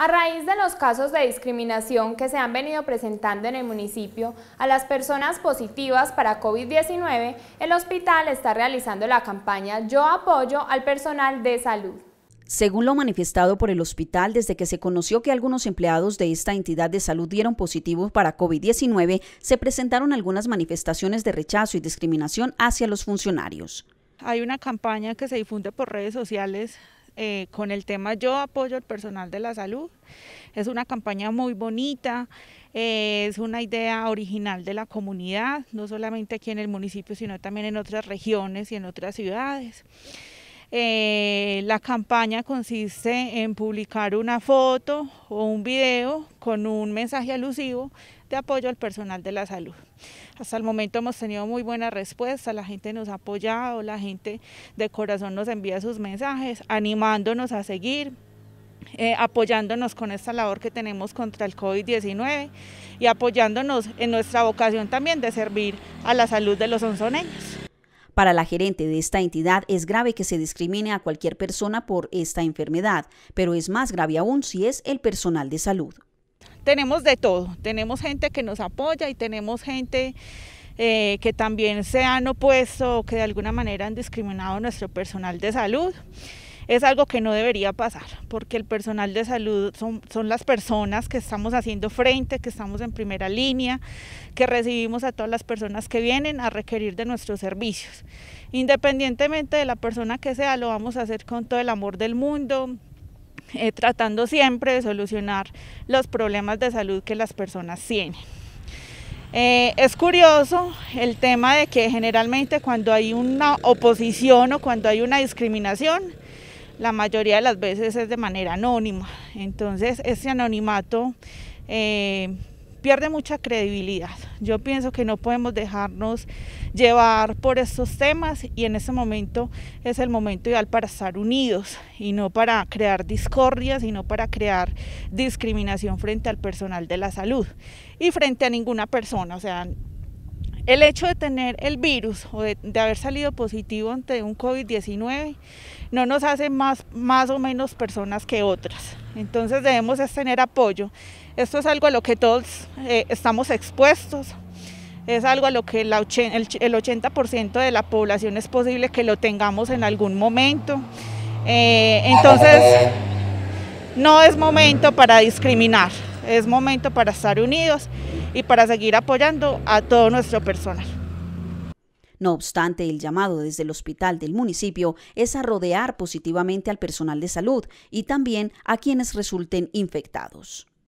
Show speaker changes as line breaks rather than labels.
A raíz de los casos de discriminación que se han venido presentando en el municipio a las personas positivas para COVID-19, el hospital está realizando la campaña Yo apoyo al personal de salud.
Según lo manifestado por el hospital, desde que se conoció que algunos empleados de esta entidad de salud dieron positivos para COVID-19, se presentaron algunas manifestaciones de rechazo y discriminación hacia los funcionarios.
Hay una campaña que se difunde por redes sociales eh, con el tema Yo apoyo al personal de la salud. Es una campaña muy bonita, eh, es una idea original de la comunidad, no solamente aquí en el municipio, sino también en otras regiones y en otras ciudades. Eh, la campaña consiste en publicar una foto o un video con un mensaje alusivo de apoyo al personal de la salud. Hasta el momento hemos tenido muy buena respuesta, la gente nos ha apoyado, la gente de corazón nos envía sus mensajes, animándonos a seguir, eh, apoyándonos con esta labor que tenemos contra el COVID-19 y apoyándonos en nuestra vocación también de servir a la salud de los onzoneños.
Para la gerente de esta entidad es grave que se discrimine a cualquier persona por esta enfermedad, pero es más grave aún si es el personal de salud.
Tenemos de todo, tenemos gente que nos apoya y tenemos gente eh, que también se han opuesto o que de alguna manera han discriminado a nuestro personal de salud es algo que no debería pasar, porque el personal de salud son, las personas que estamos haciendo frente, que estamos en primera línea, que recibimos a todas las personas que vienen a requerir de nuestros servicios. Independientemente de la persona que sea, lo vamos a hacer con todo el amor del mundo, eh, tratando siempre de solucionar los problemas de salud que las personas tienen. Eh, es curioso el tema de que generalmente cuando hay una oposición o cuando hay una discriminación, la mayoría de las veces es de manera anónima. Entonces, ese anonimato eh, pierde mucha credibilidad. Yo pienso que no podemos dejarnos llevar por estos temas y en ese momento es el momento ideal para estar unidos y no para crear discordia, sino para crear discriminación frente al personal de la salud y frente a ninguna persona. O sea, el hecho de tener el virus o de, haber salido positivo ante un COVID-19 no nos hace más, más o menos personas que otras. Entonces debemos tener apoyo. Esto es algo a lo que todos eh, estamos expuestos, es algo a lo que el 80% de la población es posible que lo tengamos en algún momento. Eh, entonces, no es momento para discriminar, es momento para estar unidos y para seguir apoyando a
todo nuestro personal. No obstante, el llamado desde el hospital del municipio es a rodear positivamente al personal de salud y también a quienes resulten infectados.